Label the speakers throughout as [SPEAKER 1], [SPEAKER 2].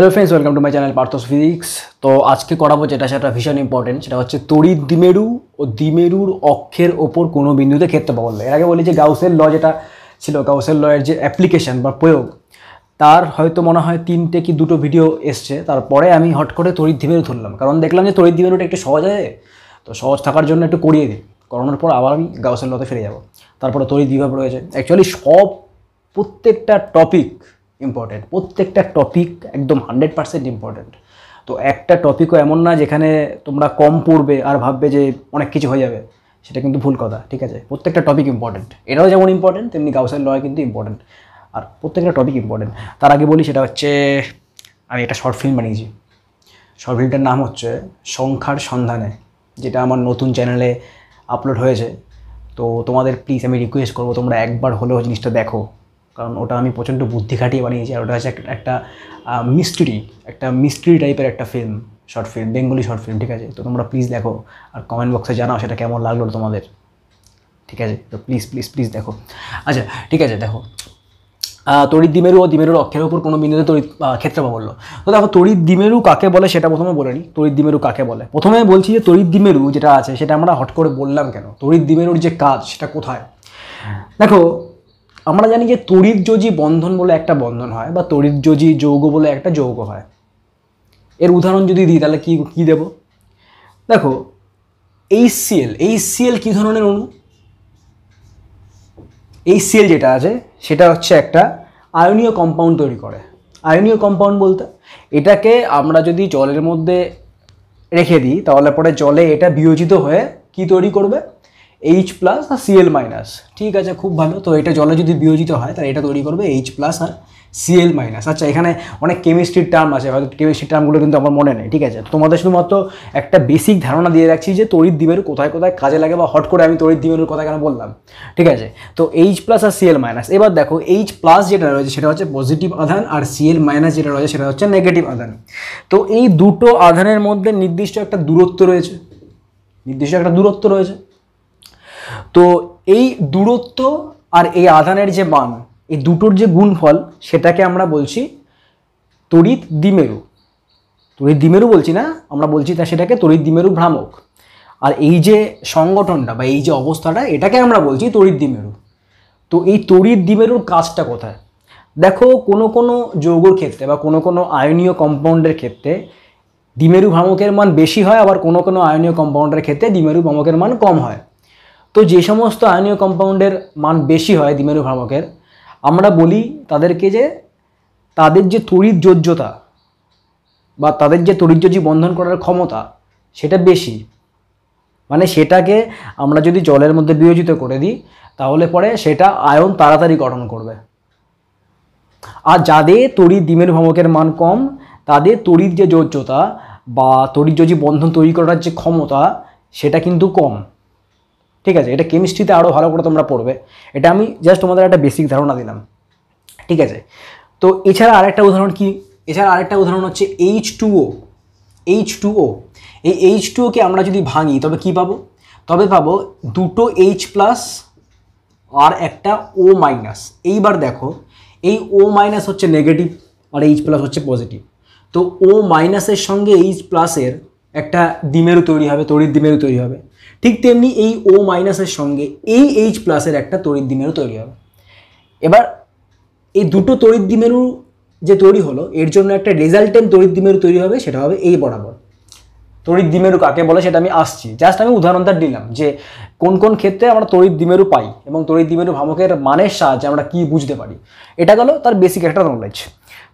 [SPEAKER 1] hello friends welcome to my channel Parth's physics তো আজকে করাবো যেটা সেটা ভীষণ ইম্পর্টেন্ট সেটা হচ্ছে তড়ি দ্বিমেরু ও দ্বিমেরুর অক্ষের ওপর কোনো বিন্দুতে ক্ষেত্র বলবে এর আগে বলি যে গাউসের ল যেটা ছিল গাউসের লয়ের যে অ্যাপ্লিকেশান বা প্রয়োগ তার হয়তো মনে হয় তিনটে কি দুটো ভিডিও এসছে তারপরে আমি হট করে তড়ি ধিমেরু ধরলাম কারণ দেখলাম যে তড়িৎ দ্বিমেরুটা একটু সহজ আছে তো সহজ থাকার জন্য একটু করিয়ে দিই করানোর পর আবার আমি গাউসের লতে ফিরে যাব তারপরে তড়িৎ বিভাগ রয়েছে অ্যাকচুয়ালি সব প্রত্যেকটা টপিক ইম্পর্টেন্ট প্রত্যেকটা টপিক একদম হান্ড্রেড পার্সেন্ট ইম্পর্টেন্ট তো একটা টপিকও এমন না যেখানে তোমরা কম পড়বে আর ভাববে যে অনেক কিছু হয়ে যাবে সেটা কিন্তু ভুল কথা ঠিক আছে প্রত্যেকটা টপিক ইম্পর্টেন্ট এটাও যেমন ইম্পর্টেন্ট তেমনি গাউসের লয় কিন্তু ইম্পর্টেন্ট আর প্রত্যেকটা টপিক ইম্পর্টেন্ট তার আগে বলি সেটা হচ্ছে আমি একটা শর্ট ফিল্ম বানিয়েছি শর্ট ফিল্মটার নাম হচ্ছে সংখ্যার সন্ধানে যেটা আমার নতুন চ্যানেলে আপলোড হয়েছে তো তোমাদের প্লিজ আমি রিকোয়েস্ট করবো তোমরা একবার হলেও জিনিসটা দেখো কারণ ওটা আমি প্রচণ্ড বুদ্ধি খাটিয়ে বানিয়েছি আর ওটা হচ্ছে একটা মিস্ট্রি একটা মিস্ট্রি টাইপের একটা film short film Bengali short film ঠিক আছে তো তোমরা প্লিজ দেখো আর কমেন্ট বক্সে জানাও সেটা কেমন লাগলো তোমাদের ঠিক আছে তো প্লিজ প্লিজ প্লিজ দেখো আচ্ছা ঠিক আছে দেখো তড়িৎ দিমেরু ও দিমেরুর অক্ষের উপর কোনো বিন্দুতে তড়িৎ ক্ষেত্র বললো তো দেখো তড়িৎ দিমেরু কাকে বলে সেটা প্রথমে বলে নি তড়িৎ দিমেরু কাকে বলে প্রথমে বলছি যে তড়িৎ দিমেরু যেটা আছে সেটা আমরা হট করে বললাম কেন তড়িৎ দিমেরুর যে কাজ সেটা কোথায় দেখো আমরা জানি যে তড়িৎযোজী বন্ধন বলে একটা বন্ধন হয় বা তড়িৎযোজী যৌগ বলে একটা যৌগ হয় এর উদাহরণ যদি দিই তাহলে কী কী দেব দেখো এইচ সিএল এইচ সিএল কী ধরনের অণু এই সিএল যেটা আছে সেটা হচ্ছে একটা আয়নীয় কম্পাউন্ড তৈরি করে আয়নীয় কম্পাউন্ড বলতে এটাকে আমরা যদি জলের মধ্যে রেখে দিই তাহলে পরে জলে এটা বিয়োজিত হয়ে কি তৈরি করবে এইচ প্লাস আর সিএল মাইনাস ঠিক আছে খুব ভালো তো এটা জলে যদি বিয়োজিত হয় তাহলে এটা তৈরি করবে এইচ প্লাস আর সিএল মাইনাস আচ্ছা এখানে অনেক কেমিস্ট্রির টার্ম আছে হয়তো কেমিস্ট্রির টার্মগুলো কিন্তু আমার মনে নেই ঠিক আছে তোমাদের শুধুমাত্র একটা বেসিক ধারণা দিয়ে রাখছি যে তড়িৎ দ্বীপের কোথায় কোথায় কাজে লাগে বা হট করে আমি তড়িৎ দ্বীপের কথা কেন বললাম ঠিক আছে তো এইচ প্লাস আর সিএল মাইনাস এবার দেখো এইচ প্লাস যেটা রয়েছে সেটা হচ্ছে পজিটিভ আধান আর সিএল মাইনাস যেটা রয়েছে সেটা হচ্ছে নেগেটিভ আধান তো এই দুটো আধানের মধ্যে নির্দিষ্ট একটা দূরত্ব রয়েছে নির্দিষ্ট একটা দূরত্ব রয়েছে তো এই দূরত্ব আর এই আধানের যে মান এই দুটোর যে গুণফল সেটাকে আমরা বলছি তড়িৎ দ্বিমেরু তড়িৎ দ্বিমেরু বলছি না আমরা বলছি তা সেটাকে তড়িৎ দ্বিমেরু ভ্রামক আর এই যে সংগঠনটা বা এই যে অবস্থাটা এটাকে আমরা বলছি তড়িৎ দ্বিমেরু তো এই তড়িৎ দ্বিমেরুর কাজটা কোথায় দেখো কোনো কোনো যৌগর ক্ষেত্রে বা কোনো কোনো আয়নীয় কম্পাউন্ডের ক্ষেত্রে দ্বিমেরু ভ্রামকের মান বেশি হয় আবার কোনো কোনো আয়নীয় কম্পাউন্ডের ক্ষেত্রে দ্বিমেরু ভ্রামকের মান কম হয় তো যে সমস্ত আয়নীয় কম্পাউন্ডের মান বেশি হয় দ্বিমেরু ভ্রামকের আমরা বলি তাদেরকে যে তাদের যে তড়িৎ যোজ্যতা বা তাদের যে তড়িৎযোজী বন্ধন করার ক্ষমতা সেটা বেশি মানে সেটাকে আমরা যদি জলের মধ্যে বিয়োজিত করে দিই তাহলে পরে সেটা আয়ন তাড়াতাড়ি গঠন করবে আর যাদের তড়িৎ ডিমের ভ্রমকের মান কম তাদের তড়িৎ যে যোজ্যতা বা তড়িৎযোজী বন্ধন তৈরি করার যে ক্ষমতা সেটা কিন্তু কম ঠিক আছে এটা কেমিস্ট্রিতে আরও ভালো করে তোমরা পড়বে এটা আমি জাস্ট তোমাদের একটা বেসিক ধারণা দিলাম ঠিক আছে তো এছাড়া আরেকটা উদাহরণ কি এছাড়া আরেকটা উদাহরণ হচ্ছে H two O H two O এই এইচ টু ওকে আমরা যদি ভাঙি তবে কি পাবো তবে পাবো দুটো এইচ প্লাস আর একটা ও মাইনাস এইবার দেখো এই ও মাইনাস হচ্ছে নেগেটিভ আর এইচ প্লাস হচ্ছে পজিটিভ তো ও মাইনাসের সঙ্গে এইচ প্লাসের একটা ডিমেরও তৈরি হবে তড়িৎ ডিমেরও তৈরি হবে ঠিক তেমনি এই ও মাইনাসের সঙ্গে এই এইচ প্লাসের একটা তড়িৎ দ্বিমেরু তৈরি হবে এবার এই দুটো তড়িৎ দ্বিমেরু যে তৈরি হলো এর জন্য একটা রেজাল্টেন্ট তড়িৎ দ্বিমেরু তৈরি হবে সেটা হবে এই বরাবর তড়িৎ দ্বিমেরু কাকে বলে সেটা আমি আসছি জাস্ট আমি উদাহরণটা দিলাম যে কোন কোন ক্ষেত্রে আমরা তড়িৎ দ্বিমেরু পাই এবং তড়িৎ দ্বিমেরু ভ্রামকের মানের সাহায্যে আমরা কি বুঝতে পারি এটা গেল তার বেসিক একটা নলেজ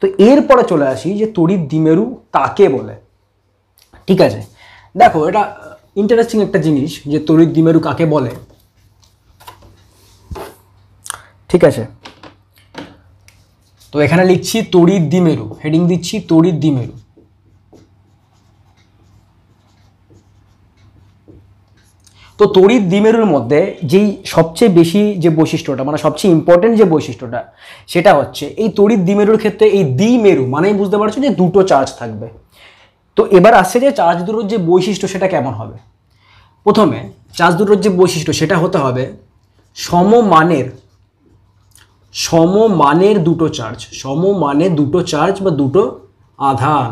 [SPEAKER 1] তো এরপরে চলে আসি যে তড়িৎ দ্বিমেরু কাকে বলে ঠিক আছে দেখো এটা ইন্টারেস্টিং একটা জিনিস যে তড়িৎ দ্বিমেরু কাকে বলে ঠিক আছে তো এখানে লিখছি তড়িৎ দ্বিমেরু হেডিং দিচ্ছি তড়িৎ দ্বিমেরু তো তড়িৎ দ্বিমেরুর মধ্যে যেই সবচেয়ে বেশি যে বৈশিষ্ট্যটা মানে সবচেয়ে ইম্পর্টেন্ট যে বৈশিষ্ট্যটা সেটা হচ্ছে এই তড়িৎ দ্বিমেরুর ক্ষেত্রে এই দ্বিমেরু মানেই বুঝতে পারছো যে দুটো চার্জ থাকবে তো এবার আসছে যে চার্জ দুটোর যে বৈশিষ্ট্য সেটা কেমন হবে প্রথমে চার্জ দুটোর যে বৈশিষ্ট্য সেটা হতে হবে সমমানের সমমানের দুটো চার্জ সমমানে দুটো চার্জ বা দুটো আধান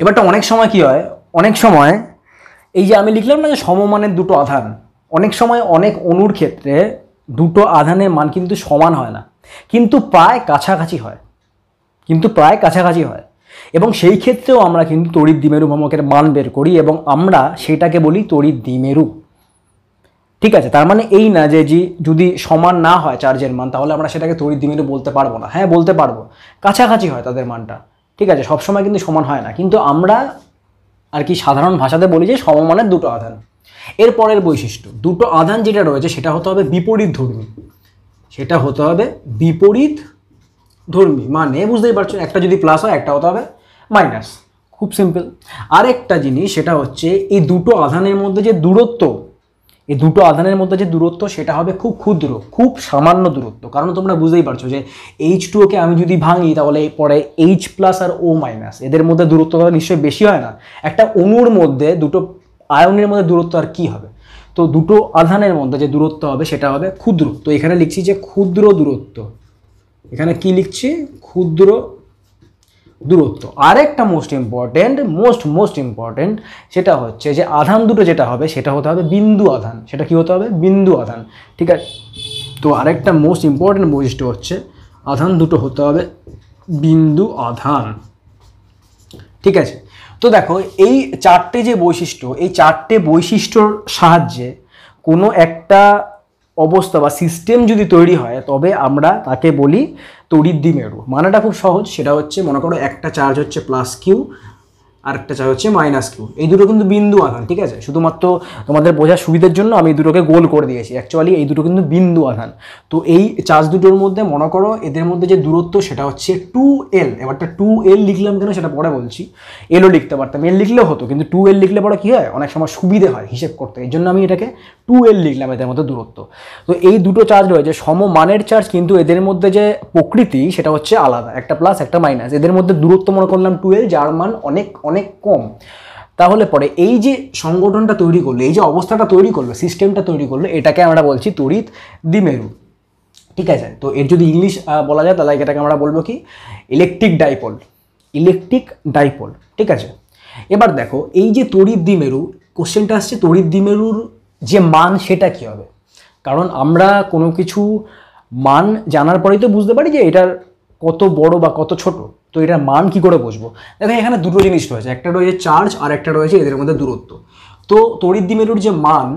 [SPEAKER 1] এবারটা অনেক সময় কি হয় অনেক সময় এই যে আমি লিখলাম না যে সমমানের দুটো আধান অনেক সময় অনেক অনুর ক্ষেত্রে দুটো আধানের মান কিন্তু সমান হয় না কিন্তু প্রায় কাছাকাছি হয় কিন্তু প্রায় কাছাকাছি হয় এবং সেই ক্ষেত্রেও আমরা কিন্তু তড়িৎ দ্বিমেরু ভ্রামকের মান বের করি এবং আমরা সেটাকে বলি তড়িৎ দ্বিমেরু ঠিক আছে তার মানে এই না যে যদি সমান না হয় চার্জের মান তাহলে আমরা সেটাকে তড়িৎ দ্বিমেরু বলতে পারবো না হ্যাঁ বলতে পারবো কাছাকাছি হয় তাদের মানটা ঠিক আছে সবসময় কিন্তু সমান হয় না কিন্তু আমরা আর কি সাধারণ ভাষাতে বলি যে সমমানের দুটো আধান এর পরের বৈশিষ্ট্য দুটো আধান যেটা রয়েছে সেটা হতে হবে বিপরীত ধর্মী সেটা হতে হবে বিপরীত ধর্মী মানে বুঝতেই পারছেন একটা যদি প্লাস হয় একটা হতে হবে মাইনাস খুব সিম্পল আরেকটা জিনিস সেটা হচ্ছে এই দুটো আধানের মধ্যে যে দূরত্ব এই দুটো আধানের মধ্যে যে দূরত্ব সেটা হবে খুব ক্ষুদ্র খুব সামান্য দূরত্ব কারণ তোমরা বুঝতেই পারছো যে এইচ টু ওকে আমি যদি ভাঙি তাহলে পরে এইচ প্লাস আর ও মাইনাস এদের মধ্যে দূরত্ব নিশ্চয়ই বেশি হয় না একটা অণুর মধ্যে দুটো আয়নের মধ্যে দূরত্ব আর কি হবে তো দুটো আধানের মধ্যে যে দূরত্ব হবে সেটা হবে ক্ষুদ্র তো এখানে লিখছি যে ক্ষুদ্র দূরত্ব এখানে কি লিখছি ক্ষুদ্র দূরত্ব আরেকটা most important most most important সেটা হচ্ছে যে আধান দুটো যেটা হবে সেটা হতে হবে বিন্দু আধান সেটা কি হতে হবে বিন্দু আধান ঠিক আছে তো আরেকটা মোস্ট ইম্পর্টেন্ট বৈশিষ্ট্য হচ্ছে আধান দুটো হতে হবে বিন্দু আধান ঠিক আছে তো দেখো এই চারটে যে বৈশিষ্ট্য এই চারটে বৈশিষ্ট্যর সাহায্যে কোনো একটা অবস্থা বা সিস্টেম যদি তৈরি হয় তবে আমরা তাকে বলি তড়িদ্দি মেরু মানেটা খুব সহজ সেটা হচ্ছে মনে করো একটা চার্জ হচ্ছে প্লাস কিউ আরেকটা চাই হচ্ছে মাইনাস কিউ এই দুটো কিন্তু বিন্দু আধান ঠিক আছে শুধুমাত্র তোমাদের বোঝার সুবিধার জন্য আমি এই দুটোকে গোল করে দিয়েছি অ্যাকচুয়ালি এই দুটো কিন্তু বিন্দু আধান তো এই চার্জ দুটোর মধ্যে মনে করো এদের মধ্যে যে দূরত্ব সেটা হচ্ছে টু এল এবারটা টু এল লিখলাম কেন সেটা পরে বলছি এলও লিখতে পারতাম এল লিখলেও হতো কিন্তু টু এল লিখলে পরে কী হয় অনেক সময় সুবিধে হয় হিসেব করতে এই জন্য আমি এটাকে টু এল লিখলাম এদের মধ্যে দূরত্ব তো এই দুটো চার্জ রয়েছে সমমানের চার্জ কিন্তু এদের মধ্যে যে প্রকৃতি সেটা হচ্ছে আলাদা একটা প্লাস একটা মাইনাস এদের মধ্যে দূরত্ব মনে করলাম টু এল যার মান অনেক অনেক অনেক কম তাহলে পরে এই যে সংগঠনটা তৈরি করলো এই যে অবস্থাটা তৈরি করলো সিস্টেমটা তৈরি করলো এটাকে আমরা বলছি তড়িৎ দ্বিমেরু ঠিক আছে তো এর যদি ইংলিশ বলা যায় তাহলে এটাকে আমরা বলবো কি ইলেকট্রিক ডাইপল ইলেকট্রিক ডাইপল ঠিক আছে এবার দেখো এই যে তড়িৎ দ্বিমেরু কোশ্চেনটা আসছে তড়িৎ দ্বিমেরুর যে মান সেটা কি হবে কারণ আমরা কোনো কিছু মান জানার পরেই তো বুঝতে পারি যে এটার কত বড় বা কত ছোট তো এটার মান কি করে বুঝবো দেখো এখানে দুটো জিনিস রয়েছে একটা রয়েছে চার্জ আর একটা রয়েছে এদের মধ্যে দূরত্ব তো তড়িৎ মেরুর যে মান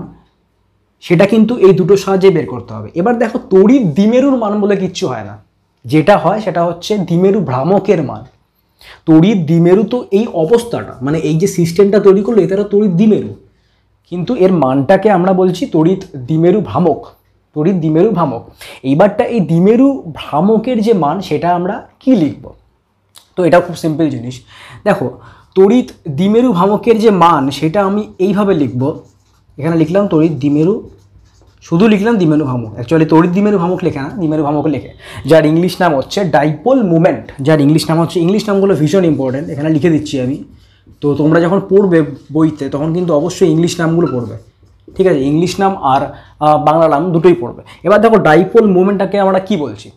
[SPEAKER 1] সেটা কিন্তু এই দুটোর সাহায্যে বের করতে হবে এবার দেখো তড়িৎ দ্বিমেরুর মান বলে কিচ্ছু হয় না যেটা হয় সেটা হচ্ছে দ্বিমেরু ভ্রামকের মান তড়িৎ দ্বিমেরু তো এই অবস্থাটা মানে এই যে সিস্টেমটা তৈরি করলো এটা তড়িৎ দ্বিমেরু কিন্তু এর মানটাকে আমরা বলছি তড়িৎ দ্বিমেরু ভ্রামক তড়িৎ দ্বিমেরু ভ্রামক এইবারটা এই দ্বিমেরু ভ্রামকের যে মান সেটা আমরা কি লিখবো তো এটাও খুব সিম্পল জিনিস দেখো তড়িৎ দ্বিমেরু ভামকের যে মান সেটা আমি এইভাবে লিখব এখানে লিখলাম তড়িৎ দ্বিমেরু শুধু লিখলাম দ্বিমেরু ভামক অ্যাকচুয়ালি তড়িৎ দ্বিমেরু ভামক লেখে না দ্বিমেরু ভামক লেখে যার ইংলিশ নাম হচ্ছে ডাইপোল মুভমেন্ট যার ইংলিশ নাম হচ্ছে ইংলিশ নামগুলো ভীষণ ইম্পর্টেন্ট এখানে লিখে দিচ্ছি আমি তো তোমরা যখন পড়বে বইতে তখন কিন্তু অবশ্যই ইংলিশ নামগুলো পড়বে ঠিক আছে ইংলিশ নাম আর বাংলা নাম দুটোই পড়বে এবার দেখো ডাইপোল মুভমেন্টটাকে আমরা কি বলছি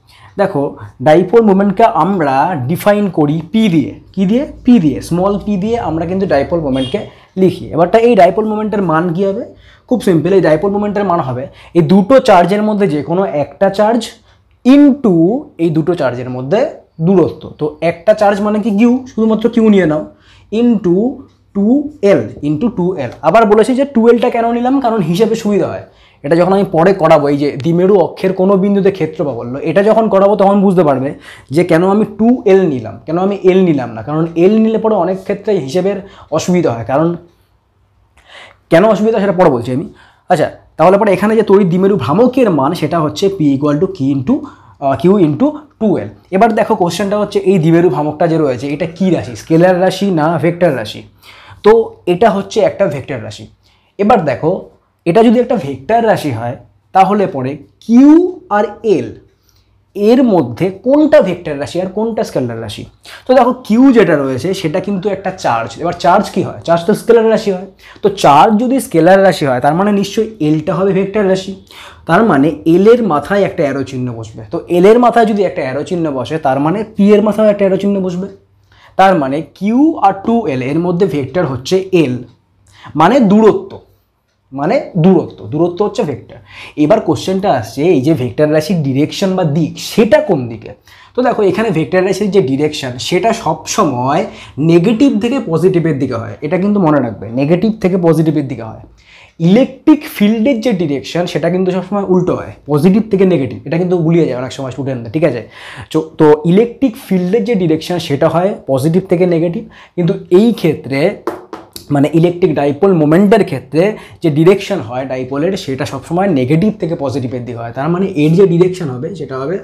[SPEAKER 1] দেখো ডাইপোল মুভমেন্টকে আমরা ডিফাইন করি পি দিয়ে কি দিয়ে পি দিয়ে স্মল পি দিয়ে আমরা কিন্তু ডাইপোল মুভমেন্টকে লিখি এবারটা এই ডাইপোল মুভমেন্টের মান কী হবে খুব সিম্পল এই ডাইপোল মুভমেন্টের মান হবে এই দুটো চার্জের মধ্যে যে কোনো একটা চার্জ ইনটু এই দুটো চার্জের মধ্যে দূরত্ব তো একটা চার্জ মানে কি কিউ শুধুমাত্র কিউ নিয়ে নাও into two L into two L আবার বলেছি যে টু এলটা কেন নিলাম কারণ হিসেবে সুবিধা হয় এটা যখন আমি পরে করাবো এই যে দ্বিমেরু অক্ষের কোনো বিন্দুতে ক্ষেত্র বা বললো এটা যখন করাবো তখন বুঝতে পারবে যে কেন আমি টু এল নিলাম কেন আমি এল নিলাম না কারণ এল নিলে পরে অনেক ক্ষেত্রে হিসেবের অসুবিধা হয় কারণ কেন অসুবিধা সেটা পরে বলছি আমি আচ্ছা তাহলে পরে এখানে যে তড়িৎ দ্বিমেরু ভ্রামকের মান সেটা হচ্ছে পি ইকুয়াল টু কি ইন্টু কিউ ইন্টু টুয়েলভ এবার দেখো কোশ্চেনটা হচ্ছে এই দ্বিমেরু ভ্রামকটা যে রয়েছে এটা কী রাশি স্কেলার রাশি না ভেক্টর রাশি তো এটা হচ্ছে একটা ভেক্টর রাশি এবার দেখো এটা যদি একটা ভেক্টর রাশি হয় তাহলে পরে কিউ আর এল এর মধ্যে কোনটা ভেক্টর রাশি আর কোনটা স্কেলার রাশি তো দেখো কিউ যেটা রয়েছে সেটা কিন্তু একটা চার্জ এবার চার্জ কি হয় চার্জ তো স্কেলার রাশি হয় তো চার্জ যদি স্কেলার রাশি হয় তার মানে নিশ্চয়ই এলটা হবে ভেক্টর রাশি তার মানে এল এর মাথায় একটা অ্যারো চিহ্ন বসবে তো এল এর মাথায় যদি একটা অ্যারো চিহ্ন বসে তার মানে পি এর মাথায় একটা অ্যারো চিহ্ন বসবে তার মানে কিউ আর টু এল এর মধ্যে ভেক্টর হচ্ছে এল মানে দূরত্ব মানে দূরত্ব দূরত্ব হচ্ছে ভেক্টর এবার কোশ্চেনটা আসছে এই যে ভেক্টর রাশির ডিরেকশন বা দিক সেটা কোন দিকে তো দেখো এখানে ভেক্টর রাশির যে ডিরেকশন সেটা সব সময় নেগেটিভ থেকে পজিটিভের দিকে হয় এটা কিন্তু মনে রাখবে নেগেটিভ থেকে পজিটিভের দিকে হয় ইলেকট্রিক ফিল্ডের যে ডিরেকশন সেটা কিন্তু সবসময় উল্টো হয় পজিটিভ থেকে নেগেটিভ এটা কিন্তু গুলিয়ে যায় অনেক সময় স্টুডেন্টদের ঠিক আছে তো ইলেকট্রিক ফিল্ডের যে ডিরেকশন সেটা হয় পজিটিভ থেকে নেগেটিভ কিন্তু এই ক্ষেত্রে মানে ইলেকট্রিক ডাইপোল মোমেন্টের ক্ষেত্রে যে ডিরেকশন হয় ডাইপোলের সেটা সবসময় নেগেটিভ থেকে পজিটিভের দিকে হয় তার মানে এর যে ডিরেকশন হবে সেটা হবে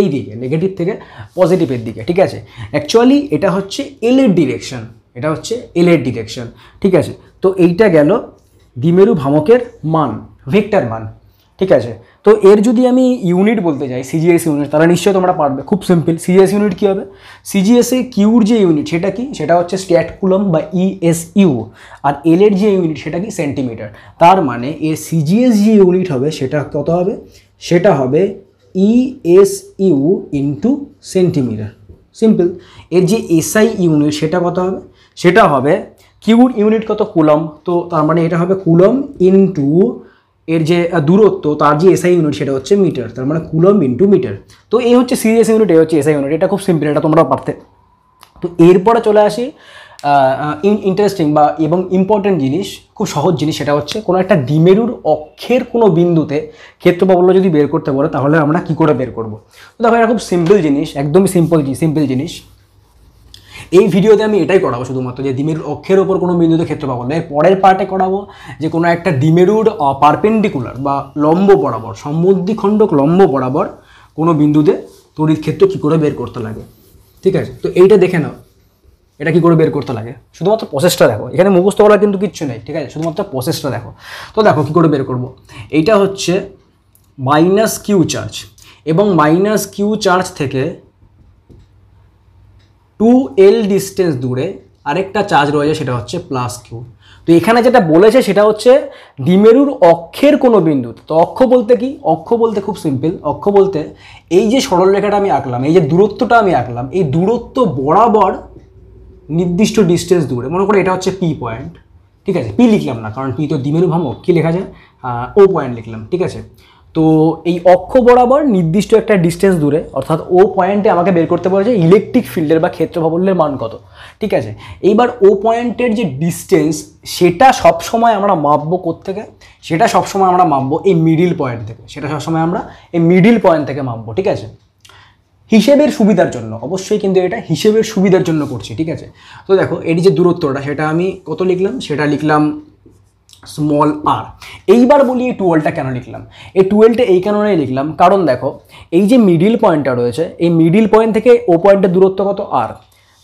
[SPEAKER 1] এই দিকে নেগেটিভ থেকে পজিটিভের দিকে ঠিক আছে অ্যাকচুয়ালি এটা হচ্ছে এল এর ডিরেকশন এটা হচ্ছে এল এর ডিরেকশন ঠিক আছে তো এইটা গেল দ্বিমেরু ভামকের মান ভেক্টর মান ঠিক আছে তো এর যদি আমি ইউনিট বলতে যাই সিজিএস ইউনিট তাহলে নিশ্চয়ই তোমরা পারবে খুব সিম্পল সিজিএস ইউনিট কী হবে সিজিএসে কিউর যে ইউনিট সেটা কি সেটা হচ্ছে স্ট্যাটকুলম বা ইএসইউ e আর এল এর যে ইউনিট সেটা কি সেন্টিমিটার তার মানে এ সিজিএস যে ইউনিট হবে সেটা কত হবে সেটা হবে ইএসইউ ইন্টু সেন্টিমিটার সিম্পল এর যে এসআই ইউনিট সেটা কত হবে সেটা হবে কিউর ইউনিট কত কুলম তো তার মানে এটা হবে কুলম ইন্টু এর যে দূরত্ব তার যে এসআই ইউনিট সেটা হচ্ছে মিটার তার মানে কুলম ইন্টু মিটার তো এই হচ্ছে সিরিয়াস ইউনিট এই হচ্ছে এসআই ইউনিট এটা খুব সিম্পল এটা তোমরা পারতে তো এরপরে চলে আসি ইন্টারেস্টিং বা এবং ইম্পর্ট্যান্ট জিনিস খুব সহজ জিনিস সেটা হচ্ছে কোনো একটা ডিমেরুর অক্ষের কোনো বিন্দুতে ক্ষেত্রপ্রবল্য যদি বের করতে বলে তাহলে আমরা কি করে বের করব তো দেখো এটা খুব সিম্পল জিনিস একদমই সিম্পল সিম্পল জিনিস এই ভিডিওতে আমি এটাই করাবো শুধুমাত্র যে ডিমের অক্ষের ওপর কোনো বিন্দুতে ক্ষেত্র পাবো না এর পরের পার্টে করাবো যে কোনো একটা ডিমেরুর পারপেন্ডিকুলার বা লম্ব বরাবর খণ্ডক লম্ব বরাবর কোনো বিন্দুতে তড়িৎ ক্ষেত্র কী করে বের করতে লাগে ঠিক আছে তো এইটা দেখে নাও এটা কী করে বের করতে লাগে শুধুমাত্র প্রসেসটা দেখো এখানে মুখস্থ করার কিন্তু কিচ্ছু নেই ঠিক আছে শুধুমাত্র প্রসেসটা দেখো তো দেখো কী করে বের করব এইটা হচ্ছে মাইনাস কিউ চার্জ এবং মাইনাস কিউ চার্জ থেকে টু এল ডিস্টেন্স দূরে আরেকটা চার্জ রয়েছে সেটা হচ্ছে প্লাস কিউ তো এখানে যেটা বলেছে সেটা হচ্ছে ডিমেরুর অক্ষের কোনো বিন্দু তো অক্ষ বলতে কি অক্ষ বলতে খুব সিম্পল অক্ষ বলতে এই যে সরলরেখাটা আমি আঁকলাম এই যে দূরত্বটা আমি আঁকলাম এই দূরত্ব বরাবর নির্দিষ্ট ডিস্টেন্স দূরে মনে করো এটা হচ্ছে পি পয়েন্ট ঠিক আছে পি লিখলাম না কারণ পি তো ডিমেরু ভাম অক্ষি লেখা যায় ও পয়েন্ট লিখলাম ঠিক আছে তো এই অক্ষ বরাবর নির্দিষ্ট একটা ডিস্টেন্স দূরে অর্থাৎ ও পয়েন্টে আমাকে বের করতে যে ইলেকট্রিক ফিল্ডের বা ক্ষেত্রভাবল্যের মান কত ঠিক আছে এইবার ও পয়েন্টের যে ডিস্টেন্স সেটা সবসময় আমরা মাপবো কোত্থেকে সেটা সবসময় আমরা মাপবো এই মিডিল পয়েন্ট থেকে সেটা সবসময় আমরা এই মিডিল পয়েন্ট থেকে মাপবো ঠিক আছে হিসেবের সুবিধার জন্য অবশ্যই কিন্তু এটা হিসেবের সুবিধার জন্য করছি ঠিক আছে তো দেখো এটি যে দূরত্বটা সেটা আমি কত লিখলাম সেটা লিখলাম স্মল আর এইবার বলি এই টুয়েলটা কেন লিখলাম এই টুয়েলটা এই কারণেই লিখলাম কারণ দেখো এই যে মিডিল পয়েন্টটা রয়েছে এই মিডিল পয়েন্ট থেকে ও পয়েন্টের দূরত্ব কত আর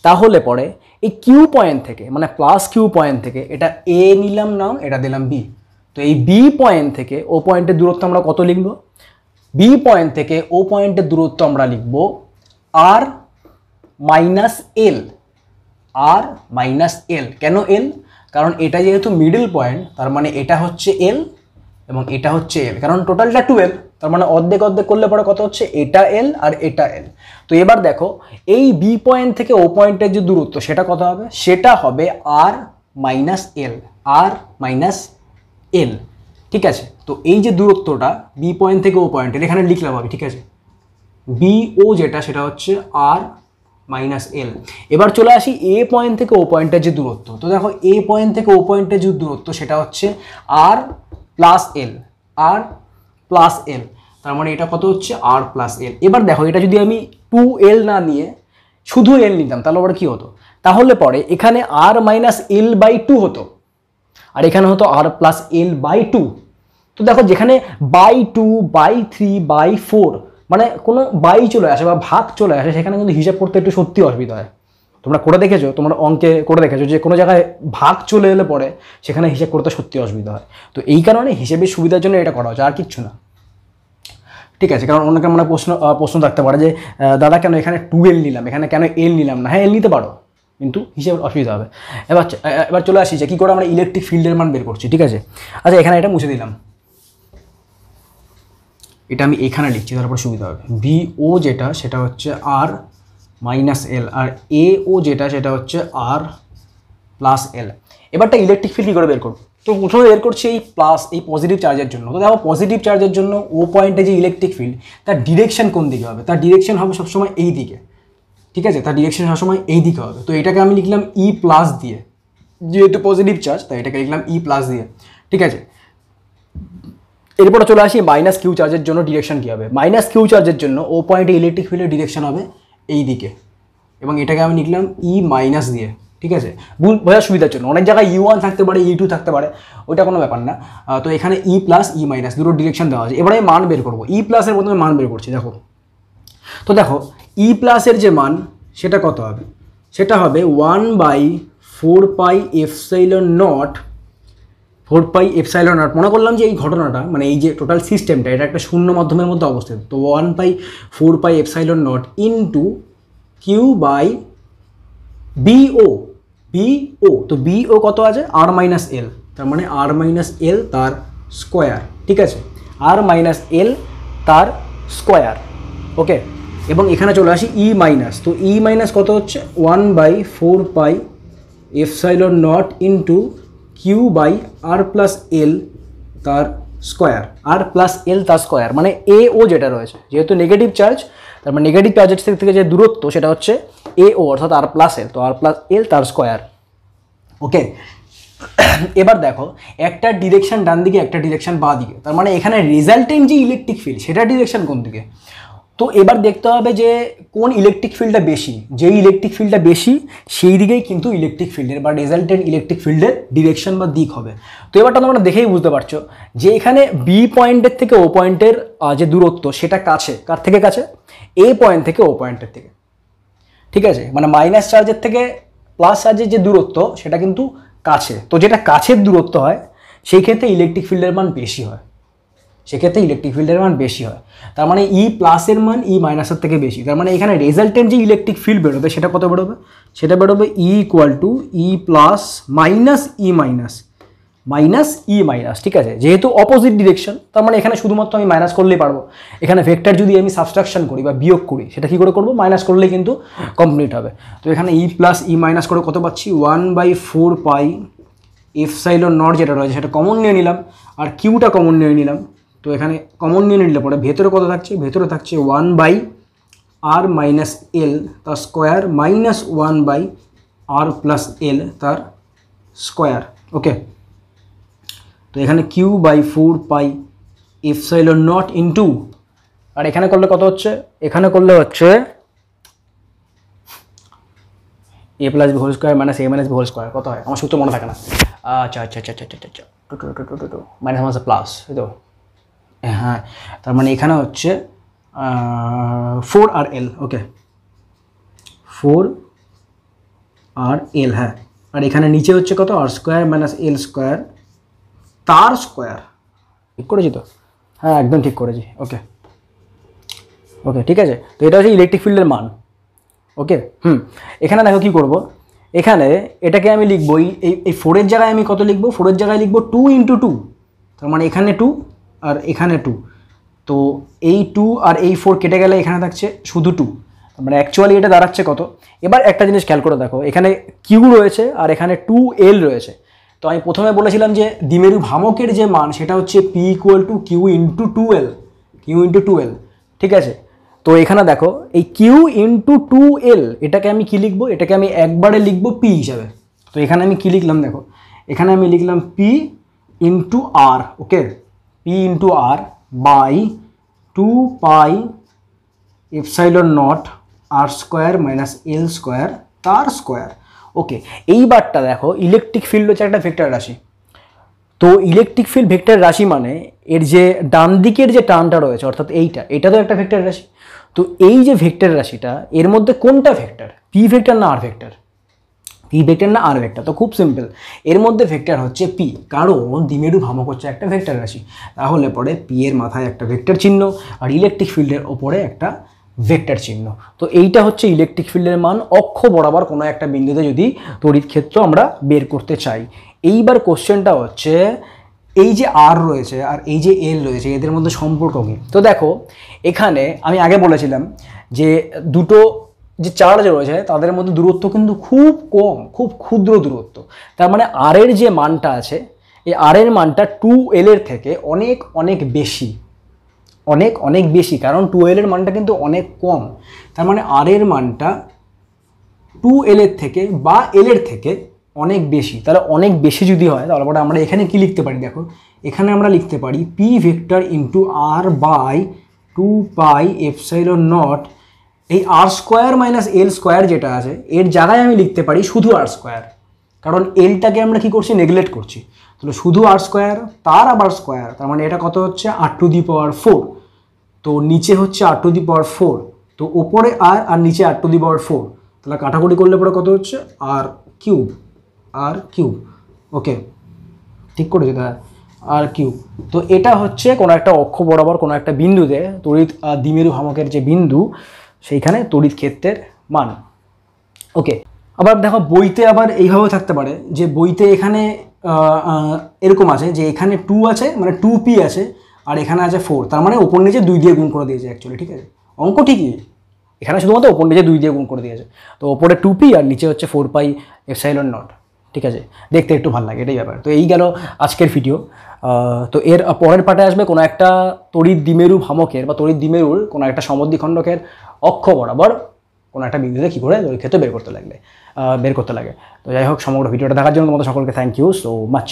[SPEAKER 1] তাহলে পরে এই কিউ পয়েন্ট থেকে মানে প্লাস কিউ পয়েন্ট থেকে এটা এ নিলাম নাম এটা দিলাম বি তো এই বি পয়েন্ট থেকে ও পয়েন্টের দূরত্ব আমরা কত লিখব বি পয়েন্ট থেকে ও পয়েন্টের দূরত্ব আমরা লিখব আর মাইনাস এল আর মাইনাস এল কেন এল কারণ এটা যেহেতু মিডল পয়েন্ট তার মানে এটা হচ্ছে এল এবং এটা হচ্ছে এল কারণ টোটালটা টুয়েলভ তার মানে অর্ধেক অর্ধেক করলে পরে কত হচ্ছে এটা এল আর এটা এল তো এবার দেখো এই বি পয়েন্ট থেকে ও পয়েন্টের যে দূরত্ব সেটা কত হবে সেটা হবে আর মাইনাস এল আর মাইনাস এল ঠিক আছে তো এই যে দূরত্বটা বি পয়েন্ট থেকে ও পয়েন্ট এখানে লিখলাম আমি ঠিক আছে বিও যেটা সেটা হচ্ছে আর মাইনাস এল এবার চলে আসি এ পয়েন্ট থেকে ও পয়েন্টের যে দূরত্ব তো দেখো এ পয়েন্ট থেকে ও পয়েন্টের যে দূরত্ব সেটা হচ্ছে আর প্লাস এল আর প্লাস এল তার মানে এটা কত হচ্ছে আর প্লাস এল এবার দেখো এটা যদি আমি টু এল না নিয়ে শুধু এল নিতাম তাহলে আবার কী হতো তাহলে পরে এখানে R minus L by two হতো আর এখানে হতো R plus L by two তো দেখো যেখানে by two by three by four মানে কোনো বাই চলে আসে বা ভাগ চলে আসে সেখানে কিন্তু হিসাব করতে একটু সত্যি অসুবিধা হয় তোমরা করে দেখেছো তোমরা অঙ্কে করে দেখেছো যে কোনো জায়গায় ভাগ চলে এলে পরে সেখানে হিসাব করতে সত্যি অসুবিধা হয় তো এই কারণে হিসেবের সুবিধার জন্য এটা করা হচ্ছে আর কিচ্ছু না ঠিক আছে কারণ অনেকের মনে প্রশ্ন প্রশ্ন থাকতে পারে যে দাদা কেন এখানে টু এল নিলাম এখানে কেন এল নিলাম না হ্যাঁ এল নিতে পারো কিন্তু হিসেবে অসুবিধা হবে এবার এবার চলে আসি যে কী করে আমরা ইলেকট্রিক ফিল্ডের মান বের করছি ঠিক আছে আচ্ছা এখানে এটা মুছে দিলাম এটা আমি এখানে লিখছি তারপর সুবিধা হবে বি ও যেটা সেটা হচ্ছে আর মাইনাস এল আর এ ও যেটা সেটা হচ্ছে আর প্লাস এল এবারটা ইলেকট্রিক ফিল্ড কী করে বের করব তো প্রথমে বের করছি এই প্লাস এই পজিটিভ চার্জের জন্য তো দেখো পজিটিভ চার্জের জন্য ও পয়েন্টে যে ইলেকট্রিক ফিল্ড তার ডিরেকশন কোন দিকে হবে তার ডিরেকশন হবে সবসময় এই দিকে ঠিক আছে তার ডিরেকশন সবসময় এই দিকে হবে তো এটাকে আমি লিখলাম ই e প্লাস দিয়ে যেহেতু পজিটিভ চার্জ তাই এটাকে লিখলাম ই e প্লাস দিয়ে ঠিক আছে এরপরে চলে আসি মাইনাস কিউ চার্জের জন্য ডিরেকশন কী হবে মাইনাস কিউ চার্জের জন্য ও পয়েন্টে ইলেকট্রিক ফিল্ডের ডিরেকশন হবে এই দিকে এবং এটাকে আমি লিখলাম ই e মাইনাস দিয়ে ঠিক আছে ভুল বোঝার সুবিধার জন্য অনেক জায়গায় ইউ e ওয়ান থাকতে পারে ই e টু থাকতে পারে ওইটা কোনো ব্যাপার না তো এখানে ই প্লাস ই মাইনাস দুটো ডিরেকশন দেওয়া আছে এবারে আমি মান বের করবো ই প্লাসের প্রথমে মান বের করছি দেখো তো দেখো ই প্লাসের যে মান সেটা কত হবে সেটা হবে one by four pi epsilon naught four pi epsilon আট মনে করলাম যে এই ঘটনাটা মানে এই যে টোটাল সিস্টেমটা এটা একটা শূন্য মাধ্যমের মধ্যে অবস্থিত তো one pi four pi epsilon naught two Q by বিও বিও তো বিও কত আছে আর মাইনাস এল তার মানে আর মাইনাস এল তার স্কোয়ার ঠিক আছে আর মাইনাস এল তার স্কোয়ার ওকে এবং এখানে চলে আসি ই মাইনাস তো ই মাইনাস কত হচ্ছে one by four pi epsilon naught into Q by R plus L তার স্কোয়ার আর প্লাস এল তার স্কোয়ার মানে এ ও যেটা রয়েছে যেহেতু নেগেটিভ চার্জ তার মানে নেগেটিভ চার্জের থেকে যে দূরত্ব সেটা হচ্ছে এ ও অর্থাৎ আর প্লাস এল তো আর প্লাস এল তার স্কোয়ার ওকে এবার দেখো একটা ডিরেকশন ডান দিকে একটা ডিরেকশন বা দিকে তার মানে এখানে রেজাল্টেন যে ইলেকট্রিক ফিল্ড সেটা ডিরেকশন কোন দিকে তো এবার দেখতে হবে যে কোন ইলেকট্রিক ফিল্ডটা বেশি যেই ইলেকট্রিক ফিল্ডটা বেশি সেই দিকেই কিন্তু ইলেকট্রিক ফিল্ডের বা রেজাল্টেন্ট ইলেকট্রিক ফিল্ডের ডিরেকশন বা দিক হবে তো এবারটা তোমরা দেখেই বুঝতে পারছো যে এখানে বি পয়েন্টের থেকে ও পয়েন্টের যে দূরত্ব সেটা কাছে কার থেকে কাছে এ পয়েন্ট থেকে ও পয়েন্টের থেকে ঠিক আছে মানে মাইনাস চার্জের থেকে প্লাস চার্জের যে দূরত্ব সেটা কিন্তু কাছে তো যেটা কাছের দূরত্ব হয় সেই ক্ষেত্রে ইলেকট্রিক ফিল্ডের মান বেশি হয় সেক্ষেত্রে ইলেকট্রিক ফিল্ডের মান বেশি হয় তার মানে ই e প্লাসের মান ই e মাইনাসের থেকে বেশি তার মানে এখানে রেজাল্টের যে ইলেকট্রিক ফিল্ড বেরোবে সেটা কত বেরোবে সেটা বেরোবে E equal to E plus minus E minus minus E minus ঠিক আছে যেহেতু অপোজিট ডিরেকশন তার মানে এখানে শুধুমাত্র আমি মাইনাস করলেই পারবো এখানে ভেক্টর যদি আমি সাবস্ট্রাকশন করি বা বিয়োগ করি সেটা কী করে করবো মাইনাস করলেই কিন্তু কমপ্লিট হবে তো এখানে ই প্লাস ই মাইনাস করে কত পাচ্ছি one by four pi epsilon naught যেটা রয়েছে সেটা কমন নিয়ে নিলাম আর কিউটা কমন নিয়ে নিলাম তো এখানে কমন নিয়ে নিলে পরে ভেতরে কত থাকছে ভেতরে থাকছে one by R minus L তার square minus one by R plus L তার স্কোয়ার ওকে তো এখানে Q by four pi epsilon naught into R এখানে করলে কত হচ্ছে এখানে করলে হচ্ছে A plus whole square minus A minus whole square কত হয় আমার সূত্র মনে থাকে না আচ্ছা আচ্ছা আচ্ছা আচ্ছা আচ্ছা আচ্ছা মাইনাস মাইনাস প্লাস এই তো হ্যাঁ তার মানে এখানে হচ্ছে ফোর আর এল ওকে ফোর আর এল হ্যাঁ আর এখানে নিচে হচ্ছে কত R square minus L square তার স্কোয়ার ঠিক করেছি তো হ্যাঁ একদম ঠিক করেছি ওকে ওকে ঠিক আছে তো এটা হচ্ছে ইলেকট্রিক ফিল্ডের মান ওকে হুম এখানে দেখো কী করবো এখানে এটাকে আমি লিখবো এই এই ফোরের জায়গায় আমি কত লিখবো ফোরের জায়গায় লিখবো টু ইন্টু টু তার মানে এখানে টু আর এখানে টু তো এই টু আর এই ফোর কেটে গেলে এখানে থাকছে শুধু টু মানে অ্যাকচুয়ালি এটা দাঁড়াচ্ছে কত এবার একটা জিনিস খেয়াল করে দেখো এখানে কিউ রয়েছে আর এখানে টু এল রয়েছে তো আমি প্রথমে বলেছিলাম যে দিমেরু ভামকের যে মান সেটা হচ্ছে P equal to Q into two L Q into two L ঠিক আছে তো এখানে দেখো এই কিউ ইন্টু টু এল এটাকে আমি কি লিখবো এটাকে আমি একবারে লিখবো পি হিসাবে তো এখানে আমি কি লিখলাম দেখো এখানে আমি লিখলাম P into R okay P into R by two pi epsilon naught R square minus L square তার স্কোয়ার ওকে এইবারটা দেখো ইলেকট্রিক ফিল্ড হচ্ছে একটা ভেক্টর রাশি তো ইলেকট্রিক ফিল্ড ভেক্টর রাশি মানে এর যে ডান দিকের যে টানটা রয়েছে অর্থাৎ এইটা এটা তো একটা ভেক্টর রাশি তো এই যে ভেক্টর রাশিটা এর মধ্যে কোনটা ভেক্টর পি ভেক্টর না আর ভেক্টর পি ভেক্টর না আর ভেক্টর তো খুব সিম্পল এর মধ্যে ভেক্টর হচ্ছে পি কারণ দিমেরু ভামক হচ্ছে একটা ভেক্টর রাশি তাহলে পরে পি এর মাথায় একটা ভেক্টর চিহ্ন আর ইলেকট্রিক ফিল্ডের ওপরে একটা ভেক্টর চিহ্ন তো এইটা হচ্ছে ইলেকট্রিক ফিল্ডের মান অক্ষ বরাবর কোনো একটা বিন্দুতে যদি তড়িৎ ক্ষেত্র আমরা বের করতে চাই এইবার কোশ্চেনটা হচ্ছে এই যে আর রয়েছে আর এই যে এল রয়েছে এদের মধ্যে সম্পর্ক কী তো দেখো এখানে আমি আগে বলেছিলাম যে দুটো যে চার্জ রয়েছে তাদের মধ্যে দূরত্ব কিন্তু খুব কম খুব ক্ষুদ্র দূরত্ব তার মানে আর এর যে মানটা আছে এই আর এর মানটা টু এল এর থেকে অনেক অনেক বেশি অনেক অনেক বেশি কারণ টু এল এর মানটা কিন্তু অনেক কম তার মানে আর এর মানটা টু এল এর থেকে বা এল এর থেকে অনেক বেশি তাহলে অনেক বেশি যদি হয় তাহলে পরে আমরা এখানে কি লিখতে পারি দেখো এখানে আমরা লিখতে পারি P vector into R by two pi epsilon naught এই R square minus L square যেটা আছে এর জায়গায় আমি লিখতে পারি শুধু আর স্কোয়ার কারণ এলটাকে আমরা কি করছি নেগলেক্ট করছি তাহলে শুধু আর স্কোয়ার তার আবার স্কোয়ার তার মানে এটা কত হচ্ছে আর টু দি পাওয়ার ফোর তো নিচে হচ্ছে আর টু দি পাওয়ার ফোর তো ওপরে আর আর নিচে আর টু দি পাওয়ার ফোর তাহলে কাটাকুটি করলে পরে কত হচ্ছে আর কিউব আর কিউব ওকে ঠিক করেছে দাদা আর কিউব তো এটা হচ্ছে কোনো একটা অক্ষ বরাবর কোনো একটা বিন্দুতে তড়িৎ দিমেরু হামকের যে বিন্দু সেইখানে তড়িৎ ক্ষেত্রের মান ওকে আবার দেখো বইতে আবার এইভাবেও থাকতে পারে যে বইতে এখানে এরকম আছে যে এখানে টু আছে মানে টু পি আছে আর এখানে আছে ফোর তার মানে ওপর নিচে দুই দিয়ে গুণ করে দিয়েছে অ্যাকচুয়ালি ঠিক আছে অঙ্ক ঠিকই এখানে শুধুমাত্র ওপর নিচে দুই দিয়ে গুণ করে দিয়েছে তো ওপরে টু পি আর নিচে হচ্ছে ফোর পাই এফসাইলন নট ঠিক আছে দেখতে একটু ভালো লাগে এটাই ব্যাপার তো এই গেল আজকের ভিডিও তো এর পরের পাটে আসবে কোনো একটা তড়িৎ দ্বিমেরু ভামকের বা তড়িৎ দ্বিমেরুর কোনো একটা সমদ্বিখণ্ডকের অক্ষ বরাবর কোনো একটা বিন্দুতে কী করে ক্ষেত্রে বের করতে লাগবে বের করতে লাগে তো যাই হোক সমগ্র ভিডিওটা দেখার জন্য তোমাদের সকলকে থ্যাংক ইউ সো মাচ